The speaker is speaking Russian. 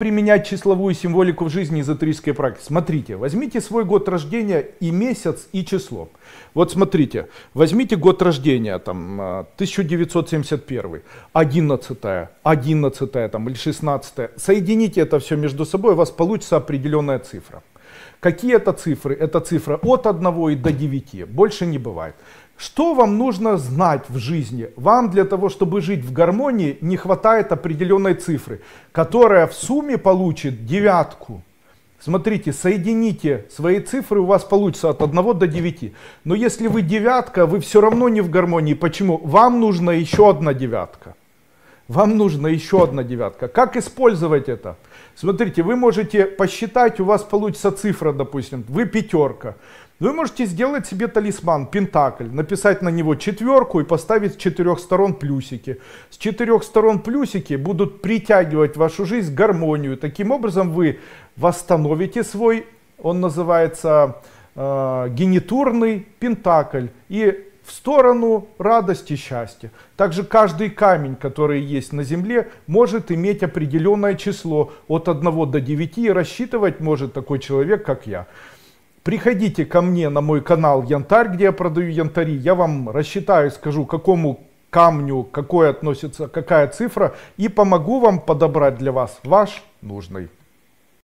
применять числовую символику в жизни эзотерической практики. Смотрите, возьмите свой год рождения и месяц, и число. Вот смотрите, возьмите год рождения, там, 1971, 11, 11 там, или 16, соедините это все между собой, у вас получится определенная цифра. Какие это цифры? Это цифра от 1 и до 9, больше не бывает. Что вам нужно знать в жизни? Вам для того, чтобы жить в гармонии, не хватает определенной цифры, которая в сумме получит девятку. Смотрите, соедините свои цифры, у вас получится от 1 до 9. Но если вы девятка, вы все равно не в гармонии. Почему? Вам нужна еще одна девятка вам нужна еще одна девятка. Как использовать это? Смотрите, вы можете посчитать, у вас получится цифра, допустим, вы пятерка. Вы можете сделать себе талисман, пентакль, написать на него четверку и поставить с четырех сторон плюсики. С четырех сторон плюсики будут притягивать вашу жизнь гармонию. Таким образом вы восстановите свой, он называется э, генитурный пентакль. И в сторону радости, и счастья. Также каждый камень, который есть на земле, может иметь определенное число от 1 до 9 и рассчитывать может такой человек, как я. Приходите ко мне на мой канал Янтарь, где я продаю янтари. Я вам рассчитаю, скажу, какому камню, какой относится, какая цифра, и помогу вам подобрать для вас ваш нужный.